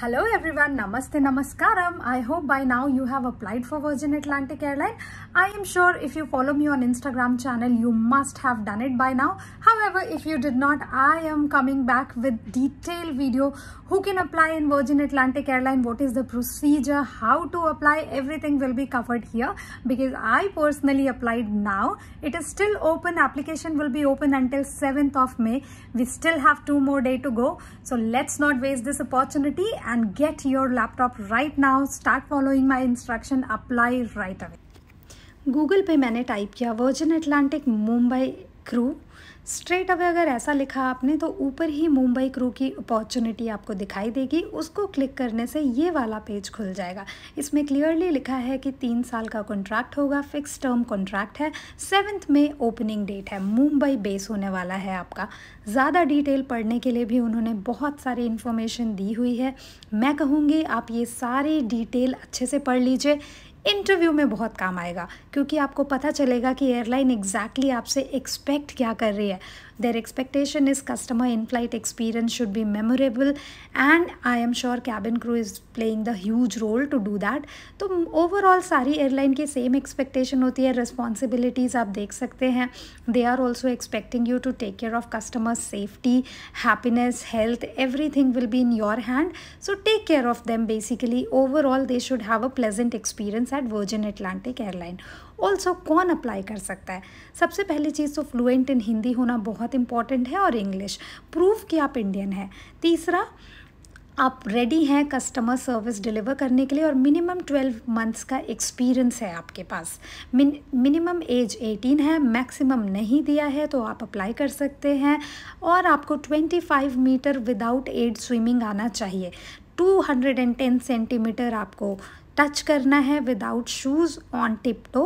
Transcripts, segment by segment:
Hello everyone, Namaste Namaskaram. I hope by now you have applied for Virgin Atlantic Airline. I am sure if you follow me on Instagram channel, you must have done it by now. However, if you did not, I am coming back with detailed video. Who can apply in Virgin Atlantic Airline? What is the procedure? How to apply? Everything will be covered here because I personally applied now. It is still open. Application will be open until 7th of May. We still have two more day to go. So let's not waste this opportunity and get your laptop right now. Start following my instruction, apply right away. Google पे मैंने type किया Virgin Atlantic Mumbai. Crew straight away अगर ऐसा लिखा आपने तो ऊपर ही मुंबई क्रू की अपॉर्चुनिटी आपको दिखाई देगी उसको क्लिक करने से ये वाला पेज खुल जाएगा इसमें क्लियरली लिखा है कि तीन साल का कॉन्ट्रैक्ट होगा फिक्स टर्म कॉन्ट्रैक्ट है सेवन्थ में ओपनिंग डेट है मुंबई बेस होने वाला है आपका ज़्यादा डिटेल पढ़ने के लिए भी उन्होंने बहुत सारी इन्फॉर्मेशन दी हुई है मैं कहूँगी आप ये सारी डिटेल अच्छे से पढ़ लीजिए इंटरव्यू में बहुत काम आएगा क्योंकि आपको पता चलेगा कि एयरलाइन एग्जैक्टली आपसे एक्सपेक्ट क्या कर रही है their expectation is customer in flight experience should be memorable and I am sure cabin crew is playing the huge role to do that तो ओवरऑल सारी एयरलाइन की सेम एक्सपेक्टेशन होती है रिस्पॉन्सिबिलिटीज़ आप देख सकते हैं they are also expecting you to take care of customer safety happiness health everything will be in your hand so take care of them basically overall they should have a pleasant experience साथ Virgin Atlantic airline also कौन apply कर सकता है सबसे पहली चीज़ तो fluent in Hindi होना बहुत इंपॉर्टेंट है और इंग्लिश प्रूफ कि आप इंडियन हैं तीसरा आप रेडी हैं कस्टमर सर्विस डिलीवर करने के लिए और मिनिमम ट्वेल्व मंथ्स का एक्सपीरियंस है आपके पास मिनिमम एज एटीन है मैक्सिमम नहीं दिया है तो आप अप्लाई कर सकते हैं और आपको twenty five metre without aid swimming आना चाहिए two hundred and ten centimetre आपको टच करना है without shoes on tiptoe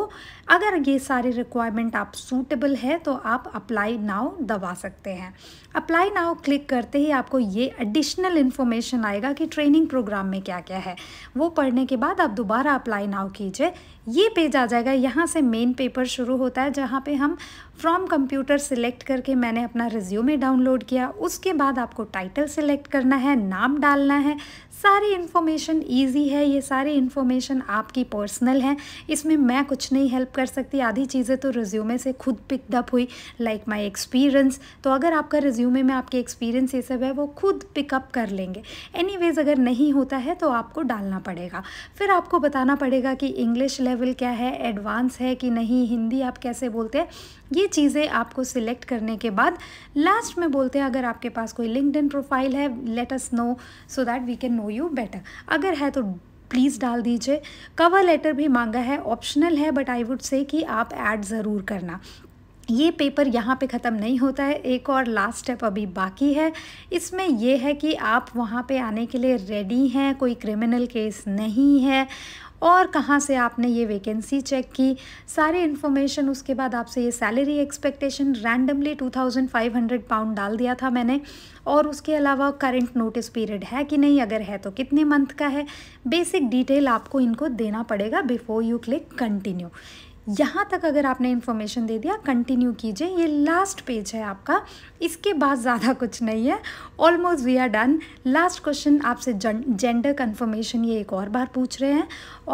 अगर ये सारे रिक्वायरमेंट आप सूटेबल है तो आप अप्लाई नाउ दबा सकते हैं अप्लाई नाउ क्लिक करते ही आपको ये एडिशनल इन्फॉर्मेशन आएगा कि ट्रेनिंग प्रोग्राम में क्या क्या है वो पढ़ने के बाद आप दोबारा अप्लाई नाउ कीजिए ये पेज आ जाएगा यहाँ से मेन पेपर शुरू होता है जहाँ पे हम फ्रॉम कंप्यूटर सिलेक्ट करके मैंने अपना रिज्यूमे डाउनलोड किया उसके बाद आपको टाइटल सिलेक्ट करना है नाम डालना है सारी इन्फॉर्मेशन ईजी है ये सारी इन्फॉर्म इन्फॉर्मेशन आपकी पर्सनल है इसमें मैं कुछ नहीं हेल्प कर सकती आधी चीज़ें तो रिज्यूमे से खुद पिकअप हुई लाइक माई एक्सपीरियंस तो अगर आपका रिज्यूमे में आपके एक्सपीरियंस ये सब है वो खुद पिकअप कर लेंगे एनी अगर नहीं होता है तो आपको डालना पड़ेगा फिर आपको बताना पड़ेगा कि इंग्लिश लेवल क्या है एडवांस है कि नहीं हिंदी आप कैसे बोलते हैं ये चीज़ें आपको सिलेक्ट करने के बाद लास्ट में बोलते हैं अगर आपके पास कोई लिंकड प्रोफाइल है let us know so that we can know you better अगर है तो प्लीज़ डाल दीजिए कवर लेटर भी मांगा है ऑप्शनल है बट आई वुड से कि आप ऐड ज़रूर करना ये पेपर यहाँ पे ख़त्म नहीं होता है एक और लास्ट स्टेप अभी बाकी है इसमें यह है कि आप वहाँ पे आने के लिए रेडी हैं कोई क्रिमिनल केस नहीं है और कहाँ से आपने ये वैकेंसी चेक की सारे इन्फॉर्मेशन उसके बाद आपसे ये सैलरी एक्सपेक्टेशन रैंडमली 2500 पाउंड डाल दिया था मैंने और उसके अलावा करंट नोटिस पीरियड है कि नहीं अगर है तो कितने मंथ का है बेसिक डिटेल आपको इनको देना पड़ेगा बिफोर यू क्लिक कंटिन्यू यहाँ तक अगर आपने इन्फॉर्मेशन दे दिया कंटिन्यू कीजिए ये लास्ट पेज है आपका इसके बाद ज़्यादा कुछ नहीं है almost we are done last question आपसे जेंडर कन्फर्मेशन ये एक और बार पूछ रहे हैं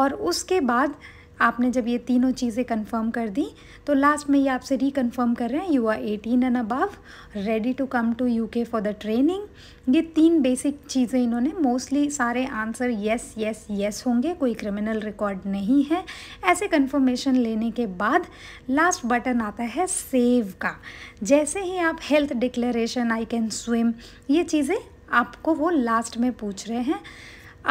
और उसके बाद आपने जब ये तीनों चीज़ें कंफर्म कर दी तो लास्ट में ये आपसे रिकन्फर्म कर रहे हैं you are eighteen and above ready to come to UK for the training ये तीन बेसिक चीज़ें इन्होंने मोस्टली सारे आंसर येस येस येस होंगे कोई क्रिमिनल रिकॉर्ड नहीं है ऐसे कन्फर्मेशन लेने के बाद लास्ट बटन आता है सेव का जैसे ही आप health declaration I can swim ये चीज़ें आपको वो लास्ट में पूछ रहे हैं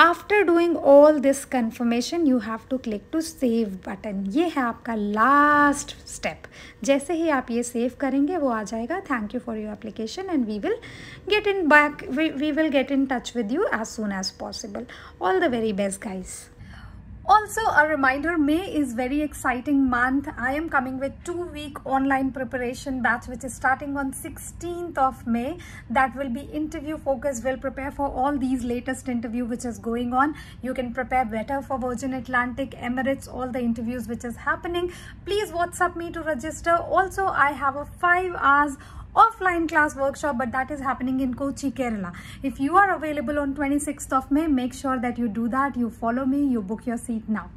after doing all this confirmation you have to click to save button ये है आपका लास्ट स्टेप जैसे ही आप ये सेव करेंगे वो आ जाएगा thank you for your application and we will get in back we will get in touch with you as soon as possible all the very best guys Also, a reminder, May is very exciting month. I am coming with two-week online preparation batch which is starting on 16th of May. That will be interview focus. will prepare for all these latest interview which is going on. You can prepare better for Virgin Atlantic, Emirates, all the interviews which is happening. Please WhatsApp me to register. Also, I have a 5 hours offline class workshop but that is happening in Kochi, Kerala. If you are available on 26th of May, make sure that you do that, you follow me, you book your seat now.